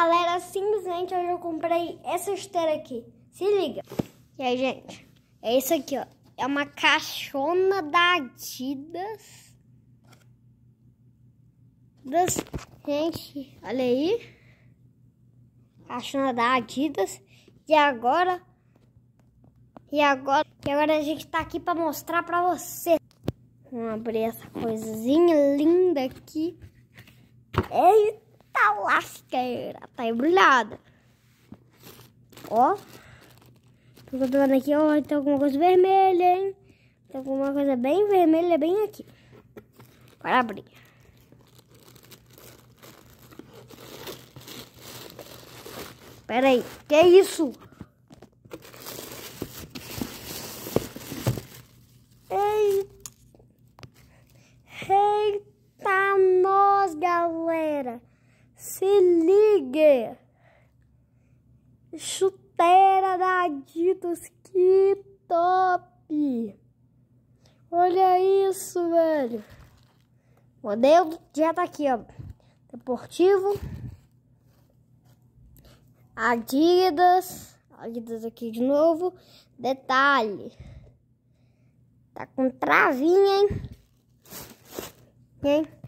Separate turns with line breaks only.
Galera, simplesmente hoje eu comprei essa esteira aqui. Se liga. E aí, gente? É isso aqui, ó. É uma caixona da Adidas. Das... Gente, olha aí. Caixona da Adidas. E agora... E agora... E agora a gente tá aqui pra mostrar pra você. Vamos abrir essa coisinha linda aqui. Eita! lasqueira. Tá embrulhada. Ó. Tô controlando aqui, ó. Tem alguma coisa vermelha, hein? Tem alguma coisa bem vermelha bem aqui.
Para abrir. Pera aí. Que é isso?
Se ligue! Chuteira da Adidas, que
top! Olha isso, velho! O modelo já tá aqui, ó. Deportivo.
Adidas. Adidas aqui de novo. Detalhe. Tá com travinha, hein? Hein?